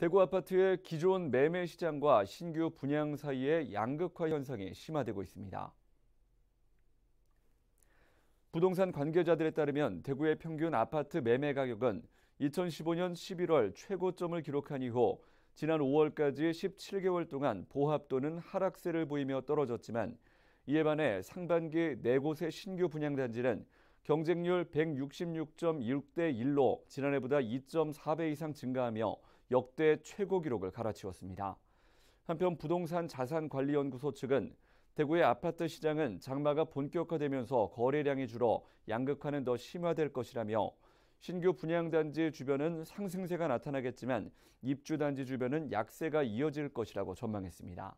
대구 아파트의 기존 매매 시장과 신규 분양 사이의 양극화 현상이 심화되고 있습니다. 부동산 관계자들에 따르면 대구의 평균 아파트 매매 가격은 2015년 11월 최고점을 기록한 이후 지난 5월까지 17개월 동안 보합 또는 하락세를 보이며 떨어졌지만 이에 반해 상반기 4곳의 신규 분양단지는 경쟁률 166.6대 1로 지난해보다 2.4배 이상 증가하며 역대 최고 기록을 갈아치웠습니다. 한편 부동산 자산관리연구소 측은 대구의 아파트 시장은 장마가 본격화되면서 거래량이 줄어 양극화는 더 심화될 것이라며 신규 분양단지 주변은 상승세가 나타나겠지만 입주단지 주변은 약세가 이어질 것이라고 전망했습니다.